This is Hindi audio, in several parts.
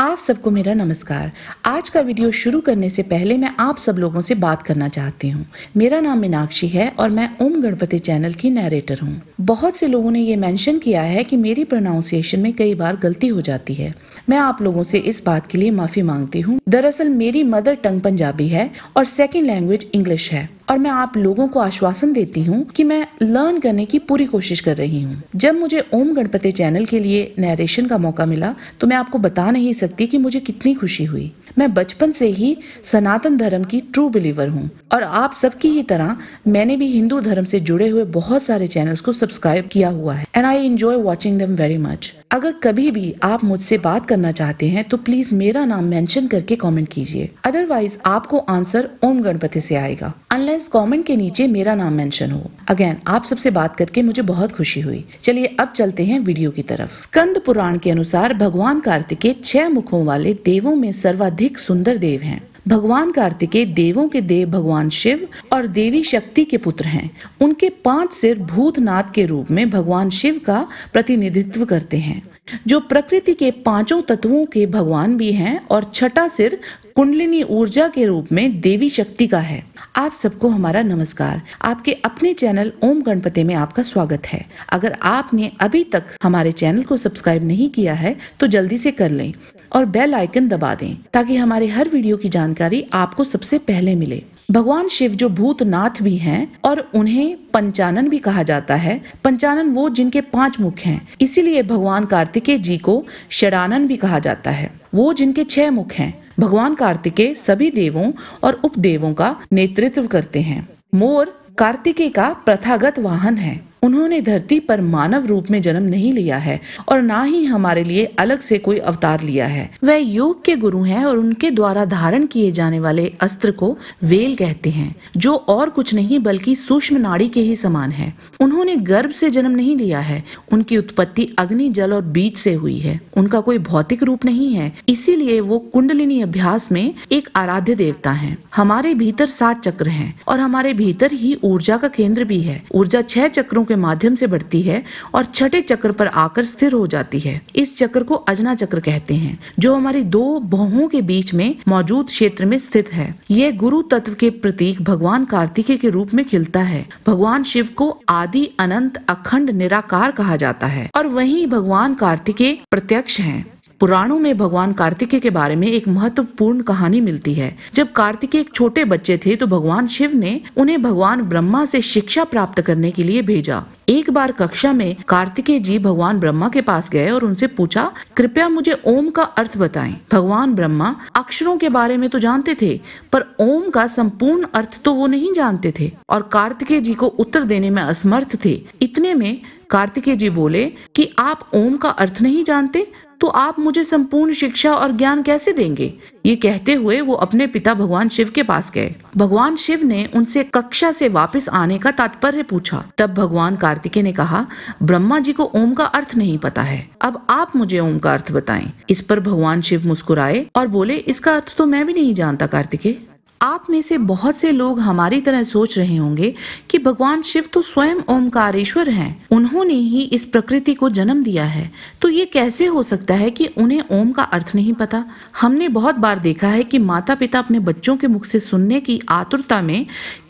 आप सबको मेरा नमस्कार आज का वीडियो शुरू करने से पहले मैं आप सब लोगों से बात करना चाहती हूँ मेरा नाम मीनाक्षी है और मैं ओम गणपति चैनल की नरेटर हूँ बहुत से लोगों ने ये मेंशन किया है कि मेरी प्रोनाउंसिएशन में कई बार गलती हो जाती है मैं आप लोगों से इस बात के लिए माफ़ी मांगती हूँ दरअसल मेरी मदर टंग पंजाबी है और सेकेंड लैंग्वेज इंग्लिश है और मैं आप लोगों को आश्वासन देती हूँ कि मैं लर्न करने की पूरी कोशिश कर रही हूँ जब मुझे ओम गणपति चैनल के लिए नरेशन का मौका मिला तो मैं आपको बता नहीं सकती कि मुझे कितनी खुशी हुई मैं बचपन से ही सनातन धर्म की ट्रू बिलीवर हूँ और आप सबकी ही तरह मैंने भी हिंदू धर्म से जुड़े हुए बहुत सारे चैनल्स को सब्सक्राइब किया हुआ है and I enjoy watching them very much अगर कभी भी आप मुझसे बात करना चाहते हैं तो प्लीज मेरा नाम मेंशन करके कमेंट कीजिए अदरवाइज आपको आंसर ओम गणपति से आएगा अनलेस कमेंट के नीचे मेरा नाम मेंशन हो अगेन आप सबसे बात करके मुझे बहुत खुशी हुई चलिए अब चलते हैं वीडियो की तरफ स्कंद पुराण के अनुसार भगवान कार्तिकेय छह मुखों वाले देवों में सर्वाधिक सुंदर देव हैं भगवान कार्तिकेय देवों के देव भगवान शिव और देवी शक्ति के पुत्र हैं उनके पांच सिर भूतनाथ के रूप में भगवान शिव का प्रतिनिधित्व करते हैं जो प्रकृति के पांचों तत्वों के भगवान भी हैं और छठा सिर कुंडलिनी ऊर्जा के रूप में देवी शक्ति का है आप सबको हमारा नमस्कार आपके अपने चैनल ओम गणपति में आपका स्वागत है अगर आपने अभी तक हमारे चैनल को सब्सक्राइब नहीं किया है तो जल्दी से कर लें और बेल आइकन दबा दें ताकि हमारे हर वीडियो की जानकारी आपको सबसे पहले मिले भगवान शिव जो भूतनाथ भी हैं और उन्हें पंचानन भी कहा जाता है पंचानन वो जिनके पांच मुख हैं इसीलिए भगवान कार्तिकेय जी को शरानन भी कहा जाता है वो जिनके छह मुख हैं भगवान कार्तिकेय सभी देवों और उपदेवों का नेतृत्व करते हैं मोर कार्तिकेय का प्रथागत वाहन है उन्होंने धरती पर मानव रूप में जन्म नहीं लिया है और ना ही हमारे लिए अलग से कोई अवतार लिया है वह योग के गुरु हैं और उनके द्वारा धारण किए जाने वाले अस्त्र को वेल कहते हैं जो और कुछ नहीं बल्कि सूक्ष्म नाड़ी के ही समान है उन्होंने गर्भ से जन्म नहीं लिया है उनकी उत्पत्ति अग्नि जल और बीज से हुई है उनका कोई भौतिक रूप नहीं है इसीलिए वो कुंडलिनी अभ्यास में एक आराध्य देवता है हमारे भीतर सात चक्र है और हमारे भीतर ही ऊर्जा का केंद्र भी है ऊर्जा छह चक्रों के के माध्यम से बढ़ती है और छठे चक्र पर आकर स्थिर हो जाती है इस चक्र को अजना चक्र कहते हैं जो हमारी दो बहुओं के बीच में मौजूद क्षेत्र में स्थित है यह गुरु तत्व के प्रतीक भगवान कार्तिकेय के रूप में खिलता है भगवान शिव को आदि अनंत अखंड निराकार कहा जाता है और वही भगवान कार्तिकेय प्रत्यक्ष है पुराणों में भगवान कार्तिकेय के बारे में एक महत्वपूर्ण कहानी मिलती है जब कार्तिकेय एक छोटे बच्चे थे तो भगवान शिव ने उन्हें भगवान ब्रह्मा से शिक्षा प्राप्त करने के लिए भेजा एक बार कक्षा में कार्तिकेय जी भगवान ब्रह्मा के पास गए और उनसे पूछा कृपया मुझे ओम का अर्थ बताएं। भगवान ब्रह्मा अक्षरों के बारे में तो जानते थे पर ओम का संपूर्ण अर्थ तो वो नहीं जानते थे और कार्तिकेय जी को उत्तर देने में असमर्थ थे इतने में कार्तिकेय जी बोले कि आप ओम का अर्थ नहीं जानते तो आप मुझे संपूर्ण शिक्षा और ज्ञान कैसे देंगे ये कहते हुए वो अपने पिता भगवान शिव के पास गए भगवान शिव ने उनसे कक्षा से वापस आने का तात्पर्य पूछा तब भगवान कार्तिकेय ने कहा ब्रह्मा जी को ओम का अर्थ नहीं पता है अब आप मुझे ओम का अर्थ बताएं इस पर भगवान शिव मुस्कुराए और बोले इसका अर्थ तो मैं भी नहीं जानता कार्तिकेय आप में से बहुत से लोग हमारी तरह सोच रहे होंगे कि भगवान शिव तो स्वयं ओमकारेश्वर हैं उन्होंने ही इस प्रकृति को जन्म दिया है तो ये कैसे हो सकता है कि उन्हें ओम का अर्थ नहीं पता हमने बहुत बार देखा है कि माता पिता अपने बच्चों के मुख से सुनने की आतुरता में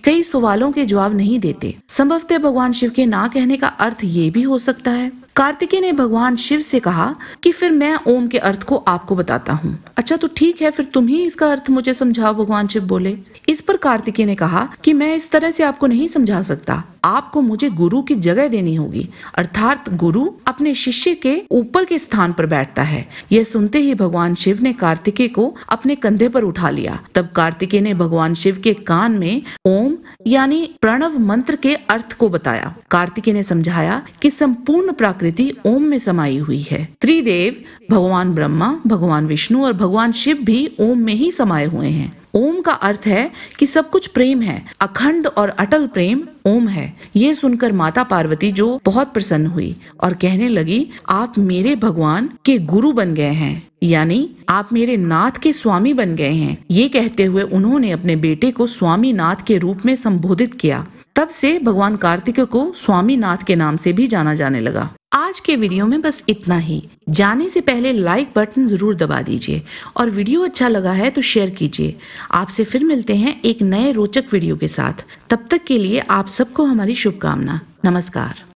कई सवालों के जवाब नहीं देते संभवतः भगवान शिव के ना कहने का अर्थ ये भी हो सकता है कार्तिकी ने भगवान शिव से कहा कि फिर मैं ओम के अर्थ को आपको बताता हूँ अच्छा तो ठीक है फिर तुम ही इसका अर्थ मुझे समझाओ भगवान शिव बोले इस पर कार्तिकी ने कहा कि मैं इस तरह से आपको नहीं समझा सकता आपको मुझे गुरु की जगह देनी होगी अर्थात गुरु अपने शिष्य के ऊपर के स्थान पर बैठता है यह सुनते ही भगवान शिव ने कार्तिकेय को अपने कंधे पर उठा लिया तब कार्तिकेय ने भगवान शिव के कान में ओम यानी प्रणव मंत्र के अर्थ को बताया कार्तिकेय ने समझाया कि संपूर्ण प्राकृति ओम में समाई हुई है त्रिदेव भगवान ब्रह्मा भगवान विष्णु और भगवान शिव भी ओम में ही समाये हुए हैं ओम का अर्थ है कि सब कुछ प्रेम है अखंड और अटल प्रेम ओम है ये सुनकर माता पार्वती जो बहुत प्रसन्न हुई और कहने लगी आप मेरे भगवान के गुरु बन गए हैं यानी आप मेरे नाथ के स्वामी बन गए हैं ये कहते हुए उन्होंने अपने बेटे को स्वामी नाथ के रूप में संबोधित किया तब से भगवान कार्तिक को स्वामी नाथ के नाम से भी जाना जाने लगा आज के वीडियो में बस इतना ही जाने से पहले लाइक बटन ज़रूर दबा दीजिए और वीडियो अच्छा लगा है तो शेयर कीजिए आपसे फिर मिलते हैं एक नए रोचक वीडियो के साथ तब तक के लिए आप सबको हमारी शुभकामना नमस्कार